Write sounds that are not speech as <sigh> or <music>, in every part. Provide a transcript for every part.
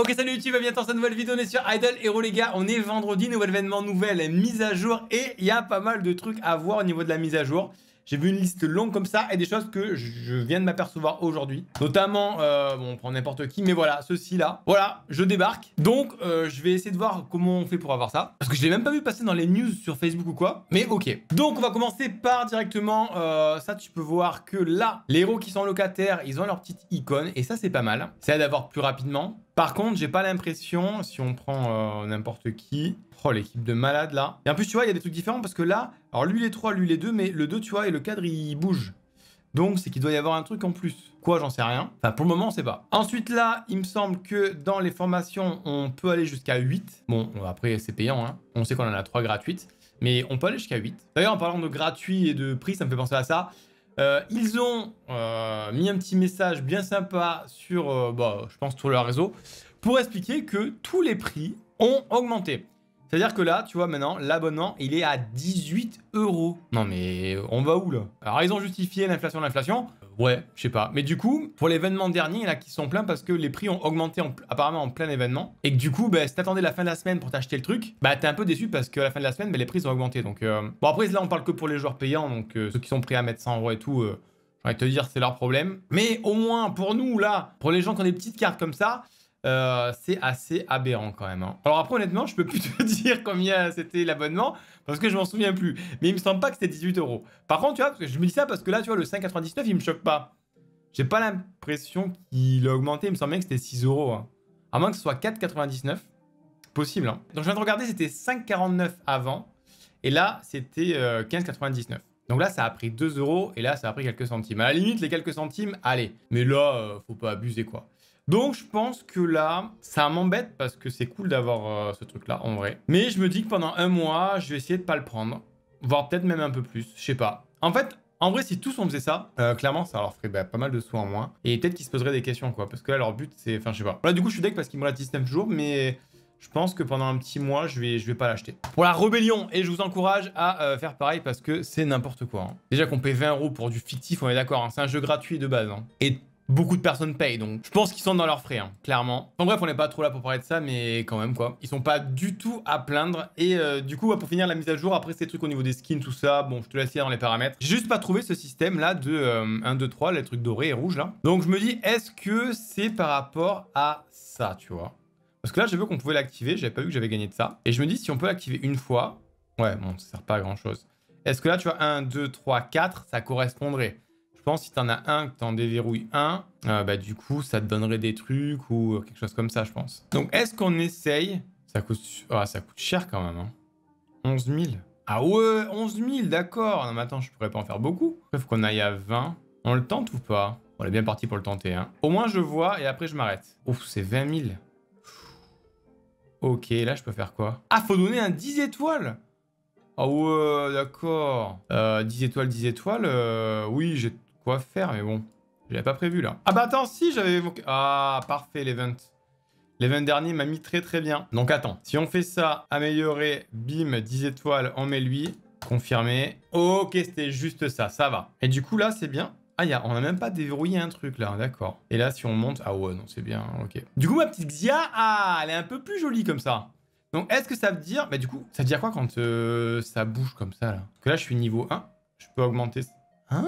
Ok, salut YouTube, bienvenue dans cette nouvelle vidéo. On est sur Idle Hero, les gars. On est vendredi, nouvel événement, nouvelle mise à jour. Et il y a pas mal de trucs à voir au niveau de la mise à jour. J'ai vu une liste longue comme ça et des choses que je viens de m'apercevoir aujourd'hui. Notamment, euh, bon, on prend n'importe qui, mais voilà, ceci là. Voilà, je débarque. Donc, euh, je vais essayer de voir comment on fait pour avoir ça. Parce que je l'ai même pas vu passer dans les news sur Facebook ou quoi. Mais ok. Donc, on va commencer par directement, euh, ça tu peux voir que là, les héros qui sont locataires, ils ont leur petite icône. Et ça, c'est pas mal. Ça aide à voir plus rapidement. Par contre, j'ai pas l'impression, si on prend euh, n'importe qui, oh l'équipe de malade là. Et en plus, tu vois, il y a des trucs différents parce que là, alors lui les trois, lui les deux, mais le 2, tu vois, et le cadre il bouge. Donc c'est qu'il doit y avoir un truc en plus. Quoi, j'en sais rien. Enfin, pour le moment, on sait pas. Ensuite, là, il me semble que dans les formations, on peut aller jusqu'à 8. Bon, après, c'est payant, hein. On sait qu'on en a 3 gratuites. Mais on peut aller jusqu'à 8. D'ailleurs, en parlant de gratuit et de prix, ça me fait penser à ça. Euh, ils ont euh, mis un petit message bien sympa sur, euh, bah, je pense, tout leur réseau pour expliquer que tous les prix ont augmenté. C'est-à-dire que là, tu vois, maintenant, l'abonnement, il est à 18 euros. Non, mais on va où là Alors, ils ont justifié l'inflation, l'inflation. Ouais, je sais pas. Mais du coup, pour l'événement dernier, là, qui sont pleins parce que les prix ont augmenté apparemment en plein événement. Et que du coup, ben, si t'attendais la fin de la semaine pour t'acheter le truc, bah t'es un peu déçu parce que la fin de la semaine, ben, les prix ont augmenté. Donc, euh... bon, après, là, on parle que pour les joueurs payants. Donc, euh, ceux qui sont prêts à mettre 100 euros et tout, euh, j'ai te dire, c'est leur problème. Mais au moins, pour nous, là, pour les gens qui ont des petites cartes comme ça, euh, c'est assez aberrant quand même. Hein. Alors après, honnêtement, je peux plus <laughs> te dire combien c'était l'abonnement parce que je m'en souviens plus. Mais il me semble pas que c'était 18 euros. Par contre, tu vois, parce que je me dis ça parce que là, tu vois, le 5,99, il me choque pas. J'ai pas l'impression qu'il a augmenté. Il me semble bien que c'était 6 euros. Hein. À moins que ce soit 4,99. Possible. Hein. Donc je viens de regarder, c'était 5,49 avant. Et là, c'était 15,99. Euh, Donc là, ça a pris 2 euros et là, ça a pris quelques centimes. À la limite, les quelques centimes, allez. Mais là, euh, faut pas abuser quoi. Donc je pense que là, ça m'embête parce que c'est cool d'avoir euh, ce truc-là en vrai. Mais je me dis que pendant un mois, je vais essayer de pas le prendre. Voire peut-être même un peu plus, je sais pas. En fait, en vrai, si tous on faisait ça, euh, clairement, ça leur ferait bah, pas mal de sous en moins. Et peut-être qu'ils se poseraient des questions, quoi. Parce que là, leur but, c'est... Enfin, je sais pas. Là, du coup, je suis deck parce qu'ils me la 19 jours, mais... Je pense que pendant un petit mois, je vais, je vais pas l'acheter. Pour la rébellion, et je vous encourage à euh, faire pareil parce que c'est n'importe quoi. Hein. Déjà qu'on paie 20 euros pour du fictif, on est d'accord, hein. c'est un jeu gratuit de base. Hein. Et beaucoup de personnes payent, donc je pense qu'ils sont dans leurs frais, hein, clairement. En bref, on n'est pas trop là pour parler de ça, mais quand même quoi. Ils sont pas du tout à plaindre. Et euh, du coup, pour finir la mise à jour, après ces trucs au niveau des skins, tout ça, bon, je te laisse lire dans les paramètres. J'ai juste pas trouvé ce système là de 1, 2, 3, les trucs dorés et rouges là. Donc je me dis, est-ce que c'est par rapport à ça, tu vois Parce que là, je veux qu'on pouvait l'activer, j'avais pas vu que j'avais gagné de ça. Et je me dis, si on peut l'activer une fois, ouais, bon, ça sert pas à grand chose. Est-ce que là, tu vois, 1, 2, 3, 4, ça correspondrait je pense si tu en as un, que tu déverrouilles un, euh, bah, du coup, ça te donnerait des trucs ou euh, quelque chose comme ça, je pense. Donc, est-ce qu'on essaye ça coûte... Ah, ça coûte cher quand même. Hein. 11 000 Ah ouais, 11 000, d'accord. Non, mais attends, je pourrais pas en faire beaucoup. Faut qu'on aille à 20. On le tente ou pas On est bien parti pour le tenter. Hein. Au moins, je vois et après, je m'arrête. Ouf, c'est 20 000. Ok, là, je peux faire quoi Ah, faut donner un 10 étoiles Ah ouais, d'accord. 10 euh, étoiles, 10 étoiles. oui, j'ai quoi faire, mais bon. Je pas prévu, là. Ah bah attends, si, j'avais... Ah, parfait, l'event. L'event dernier m'a mis très très bien. Donc attends, si on fait ça, améliorer, bim, 10 étoiles, on met lui. Confirmé. Ok, c'était juste ça, ça va. Et du coup, là, c'est bien. Ah, y on n'a même pas déverrouillé un truc là, d'accord. Et là, si on monte... Ah ouais, non, c'est bien, ok. Du coup, ma petite Xia, ah, elle est un peu plus jolie comme ça. Donc, est-ce que ça veut dire... Bah du coup, ça veut dire quoi quand euh, ça bouge comme ça là que là, je suis niveau 1. Je peux augmenter... Hein?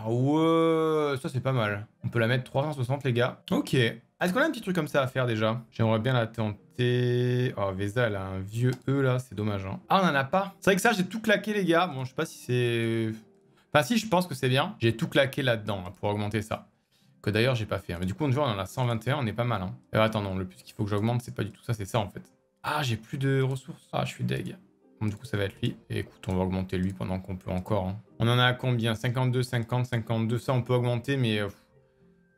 Ah ouais, ça c'est pas mal. On peut la mettre 360 les gars. Ok. Est-ce qu'on a un petit truc comme ça à faire déjà J'aimerais bien la tenter. Oh, Vesa, elle a un vieux E là, c'est dommage. Hein. Ah, on en a pas C'est vrai que ça, j'ai tout claqué les gars. Bon, je sais pas si c'est... Enfin si, je pense que c'est bien. J'ai tout claqué là-dedans hein, pour augmenter ça. Que d'ailleurs, j'ai pas fait. Hein. Mais du coup, on voit, on en a 121, on est pas mal. Euh, attends, non, le plus qu'il faut que j'augmente, c'est pas du tout ça, c'est ça en fait. Ah, j'ai plus de ressources. Ah, je suis deg. Bon, du coup, ça va être lui. Et écoute, on va augmenter lui pendant qu'on peut encore. Hein. On en a combien 52, 50, 52. Ça, on peut augmenter, mais euh,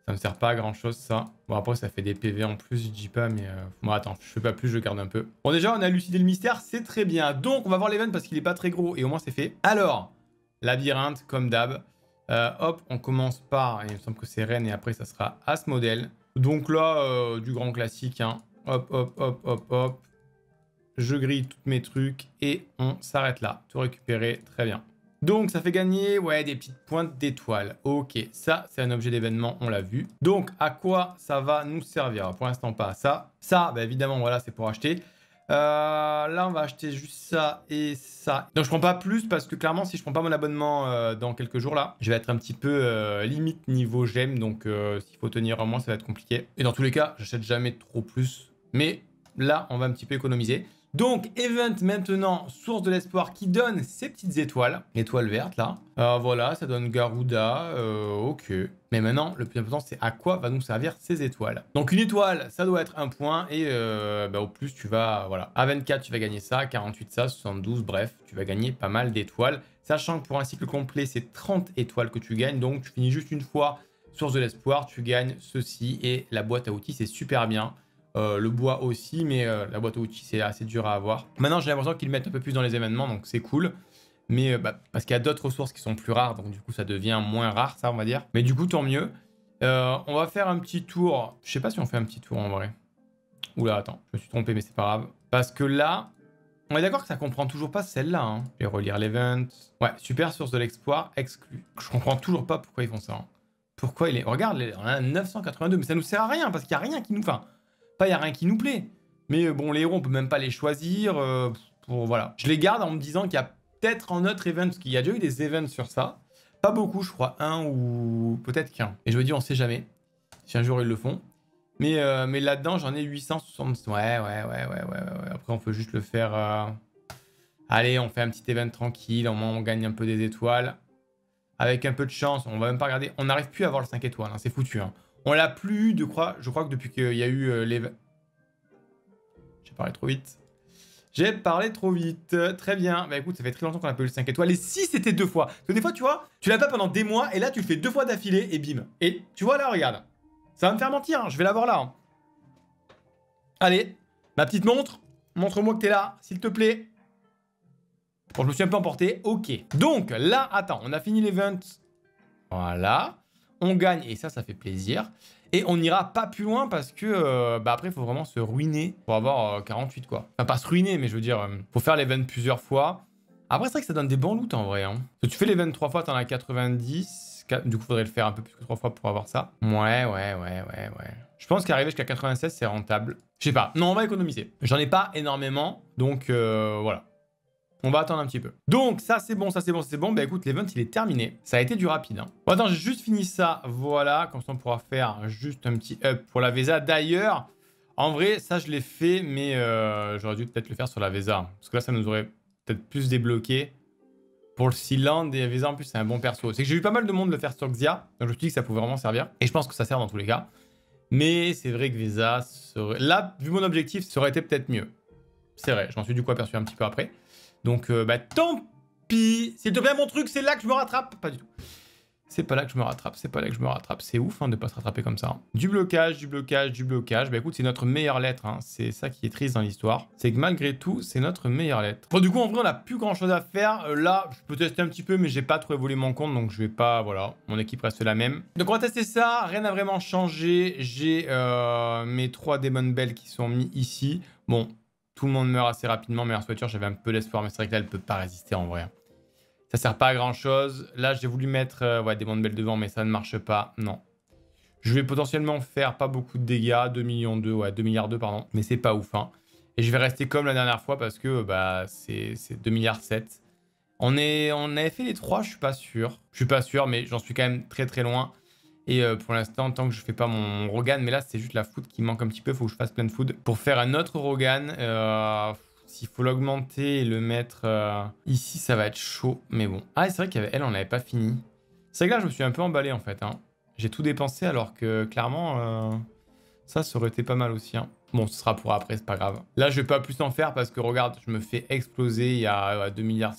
ça me sert pas à grand chose, ça. Bon, après, ça fait des PV en plus, je dis pas, mais... Euh, bon, attends, je ne fais pas plus, je garde un peu. Bon, déjà, on a lucidé le mystère, c'est très bien. Donc, on va voir l'event parce qu'il n'est pas très gros, et au moins, c'est fait. Alors, labyrinthe, comme d'hab. Euh, hop, on commence par... Il me semble que c'est reine. et après, ça sera à ce modèle. Donc là, du grand classique, hein. Hop, hop, hop, hop, hop je grille tous mes trucs et on s'arrête là. Tout récupérer, très bien. Donc ça fait gagner ouais, des petites pointes d'étoiles. Ok, ça c'est un objet d'événement, on l'a vu. Donc à quoi ça va nous servir Pour l'instant pas ça. Ça, bah, évidemment, voilà, c'est pour acheter. Euh, là, on va acheter juste ça et ça. Donc, je prends pas plus parce que clairement, si je prends pas mon abonnement euh, dans quelques jours là, je vais être un petit peu euh, limite niveau j'aime. Donc, s'il faut tenir en moins, ça va être compliqué. Et dans tous les cas, j'achète jamais trop plus. Mais là, on va un petit peu économiser. Donc, event maintenant, source de l'espoir qui donne ces petites étoiles. L'étoile verte, là. Euh, voilà, ça donne Garuda, euh, ok. Mais maintenant, le plus important, c'est à quoi va nous servir ces étoiles. Donc, une étoile, ça doit être un point. Et euh, bah, au plus, tu vas, voilà. À 24, tu vas gagner ça. 48, ça. 72, bref. Tu vas gagner pas mal d'étoiles. Sachant que pour un cycle complet, c'est 30 étoiles que tu gagnes. Donc, tu finis juste une fois source de l'espoir. Tu gagnes ceci. Et la boîte à outils, c'est super bien. Euh, le bois aussi, mais euh, la boîte à outils, c'est assez dur à avoir. Maintenant, j'ai l'impression qu'ils mettent un peu plus dans les événements, donc c'est cool. Mais euh, bah, parce qu'il y a d'autres ressources qui sont plus rares, donc du coup, ça devient moins rare, ça, on va dire. Mais du coup, tant mieux. on va faire un petit tour. Je sais pas si on fait un petit tour en vrai. Oula, attends, je me suis trompé, mais c'est pas grave. Parce que là, on est d'accord que ça comprend toujours pas celle-là. Hein. Je vais relire l'event. Ouais, super source de l'exploit, exclu. Je comprends toujours pas pourquoi ils font ça. Hein. Pourquoi il est. Regarde, on a 982, mais ça nous sert à rien, parce qu'il y a rien qui nous. Enfin, pas, il n'y a rien qui nous plaît. Mais euh, bon, les héros, on peut même pas les choisir. Euh, pour, voilà. Je les garde en me disant qu'il y a peut-être un autre event, parce qu'il y a déjà eu des events sur ça. Pas beaucoup, je crois, un ou peut-être qu'un. Et je me dis, on sait jamais, si un jour ils le font. Mais, euh, mais là-dedans, j'en ai 860. Ouais, ouais, ouais, ouais, ouais, ouais. Après, on peut juste le faire... Allez, on fait un petit event tranquille, au moins on gagne un peu des étoiles. Avec un peu de chance, on va même pas regarder. On n'arrive plus à avoir le 5 étoiles, hein, c'est foutu. Hein. On l'a plus eu, de crois. Je crois que depuis qu'il y a eu euh, J'ai parlé trop vite. J'ai parlé trop vite. Très bien. Bah écoute, ça fait très longtemps qu'on a pas eu le 5 étoiles. Et si c'était deux fois Parce que des fois, tu vois, tu l'as pas pendant des mois et là, tu le fais deux fois d'affilée et bim. Et tu vois là, regarde. Ça va me faire mentir. Hein. Je vais l'avoir là. Hein. Allez, ma petite montre. Montre-moi que t'es là, s'il te plaît. Bon, je me suis un peu emporté. Ok. Donc là, attends, on a fini l'event. Voilà on gagne et ça, ça fait plaisir. Et on n'ira pas plus loin parce que euh, bah après, il faut vraiment se ruiner pour avoir 48 euh, quoi. Enfin, pas se ruiner, mais je veux dire, euh, faut faire les 20 plusieurs fois. Après, c'est vrai que ça donne des bons loots en vrai. Si hein. tu fais l'event trois fois, t'en as 90. Du coup, il faudrait le faire un peu plus que 3 fois pour avoir ça. Ouais, ouais, ouais, ouais, ouais. Je pense qu'arriver jusqu'à 96, c'est rentable. Je sais pas. Non, on va économiser. J'en ai pas énormément. Donc, voilà. On va attendre un petit peu. Donc, ça, c'est bon, ça, c'est bon, c'est bon. Bah écoute, l'event, il est terminé. Ça a été du rapide. Hein. Bon, attends, j'ai juste fini ça. Voilà, comme ça, on pourra faire juste un petit up pour la VESA. D'ailleurs, en vrai, ça, je l'ai fait, mais euh, j'aurais dû peut-être le faire sur la VESA. Parce que là, ça nous aurait peut-être plus débloqué pour le Sealand des VESA. En plus, c'est un bon perso. C'est que j'ai vu pas mal de monde le faire sur Xia. Donc, je me suis dit que ça pouvait vraiment servir. Et je pense que ça sert dans tous les cas. Mais c'est vrai que VESA serait... Là, vu mon objectif, ça aurait été peut-être mieux. C'est vrai, j'en suis du coup aperçu un petit peu après. Donc, euh, bah, tant pis. C'est te plaît, mon truc, c'est là que je me rattrape. Pas du tout. C'est pas là que je me rattrape, c'est pas là que je me rattrape. C'est ouf hein, de pas se rattraper comme ça. Hein. Du blocage, du blocage, du blocage. Bah écoute, c'est notre meilleure lettre. Hein. C'est ça qui est triste dans l'histoire. C'est que malgré tout, c'est notre meilleure lettre. Bon, du coup, en vrai, on a plus grand chose à faire. Euh, là, je peux tester un petit peu, mais j'ai pas trop évolué mon compte. Donc je vais pas. Voilà, mon équipe reste la même. Donc on va tester ça. Rien n'a vraiment changé. J'ai euh, mes trois Demon belles qui sont mis ici. Bon, tout le monde meurt assez rapidement. Mais Meilleure voiture, j'avais un peu d'espoir, mais c'est vrai que là, elle peut pas résister en vrai. Ça sert pas à grand chose. Là, j'ai voulu mettre euh, des bandes belles devant, mais ça ne marche pas. Non. Je vais potentiellement faire pas beaucoup de dégâts, 2 millions 2, ouais, 2 milliards 2, pardon, mais c'est pas ouf. Hein. Et je vais rester comme la dernière fois parce que bah, c'est 2 milliards 7. On, est, on avait fait les 3, je suis pas sûr. Je suis pas sûr, mais j'en suis quand même très très loin. Et euh, pour l'instant, tant que je fais pas mon Rogan, mais là c'est juste la food qui manque un petit peu, Il faut que je fasse plein de food. Pour faire un autre Rogan, euh, s'il faut l'augmenter et le mettre euh, ici, ça va être chaud, mais bon. Ah, c'est vrai qu'elle, on l'avait pas fini. C'est vrai que là, je me suis un peu emballé en fait. Hein. J'ai tout dépensé alors que clairement, ça, ça aurait été pas mal aussi. Hein. Bon, ce sera pour après, c'est pas grave. Là, je vais pas plus en faire parce que regarde, je me fais exploser, il y a 2,5 milliards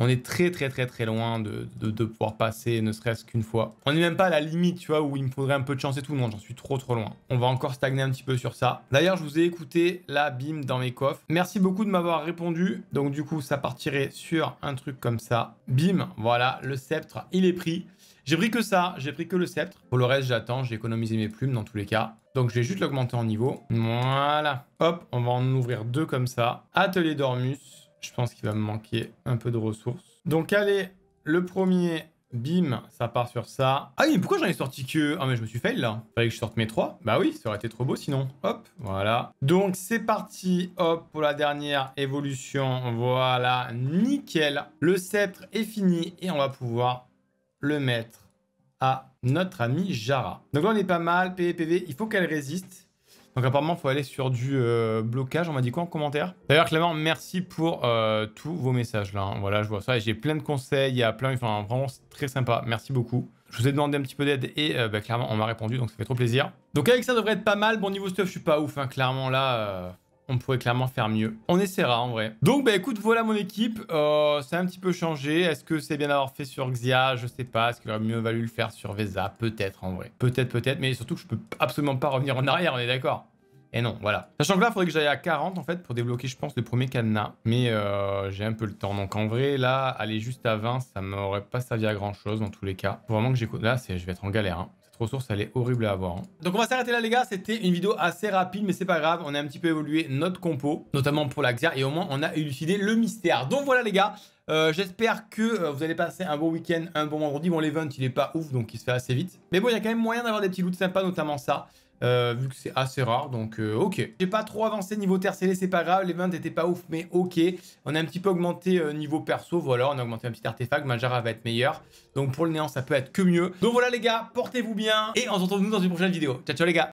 on est très très très très loin de, pouvoir passer ne serait-ce qu'une fois. On n'est même pas à la limite, tu vois, où il me faudrait un peu de chance et tout. Non, j'en suis trop trop loin. On va encore stagner un petit peu sur ça. D'ailleurs, je vous ai écouté la bim dans mes coffres. Merci beaucoup de m'avoir répondu. Donc du coup, ça partirait sur un truc comme ça. Bim, voilà, le sceptre, il est pris. J'ai pris que ça, j'ai pris que le sceptre. Pour le reste, j'attends, j'ai économisé mes plumes dans tous les cas. Donc je vais juste l'augmenter en niveau. Voilà. Hop, on va en ouvrir deux comme ça. Atelier d'Ormus je pense qu'il va me manquer un peu de ressources. Donc allez, le premier, bim, ça part sur ça. Ah oui, pourquoi j'en ai sorti que... Ah mais je me suis fail là. Fallait que je sorte mes trois. Bah oui, ça aurait été trop beau sinon. Hop, voilà. Donc c'est parti, hop, pour la dernière évolution. Voilà, nickel. Le sceptre est fini et on va pouvoir le mettre à notre ami Jara. Donc là on est pas mal, PVPV, il faut qu'elle résiste. Donc apparemment, il faut aller sur du euh, blocage. On m'a dit quoi en commentaire D'ailleurs, clairement, merci pour euh, tous vos messages là. Hein. Voilà, je vois ça. J'ai plein de conseils, il y a plein, enfin vraiment très sympa. Merci beaucoup. Je vous ai demandé un petit peu d'aide et euh, bah, clairement, on m'a répondu, donc ça fait trop plaisir. Donc avec ça, devrait être pas mal. Bon niveau stuff, je suis pas ouf, hein, clairement là on pourrait clairement faire mieux. On essaiera en vrai. Donc bah écoute, voilà mon équipe. Euh, c'est ça un petit peu changé. Est-ce que c'est bien d'avoir fait sur Xia Je sais pas. Est-ce qu'il aurait mieux valu le faire sur Vesa Peut-être en vrai. Peut-être, peut-être. Mais surtout que je peux absolument pas revenir en arrière, on est d'accord et non, voilà. Sachant que là, il faudrait que j'aille à 40 en fait pour débloquer, je pense, le premier cadenas. Mais euh, j'ai un peu le temps. Donc en vrai, là, aller juste à 20, ça m'aurait pas servi à grand chose dans tous les cas. Faut vraiment que j'écoute. Là, je vais être en galère. Hein ressource, elle est horrible à avoir. Hein. Donc on va s'arrêter là les gars, c'était une vidéo assez rapide, mais c'est pas grave, on a un petit peu évolué notre compo, notamment pour la et au moins on a élucidé le mystère. Donc voilà les gars, euh, j'espère que euh, vous allez passer un bon week-end, un bon vendredi. Bon, l'event, il est pas ouf, donc il se fait assez vite. Mais bon, il y a quand même moyen d'avoir des petits loots sympas, notamment ça. Euh, vu que c'est assez rare, donc euh, ok. J'ai pas trop avancé niveau terre c'est pas grave, les ventes étaient pas ouf, mais ok. On a un petit peu augmenté euh, niveau perso, voilà, on a augmenté un petit artefact, Majara va être meilleur. Donc pour le néant, ça peut être que mieux. Donc voilà les gars, portez-vous bien, et on se retrouve dans une prochaine vidéo. Ciao ciao les gars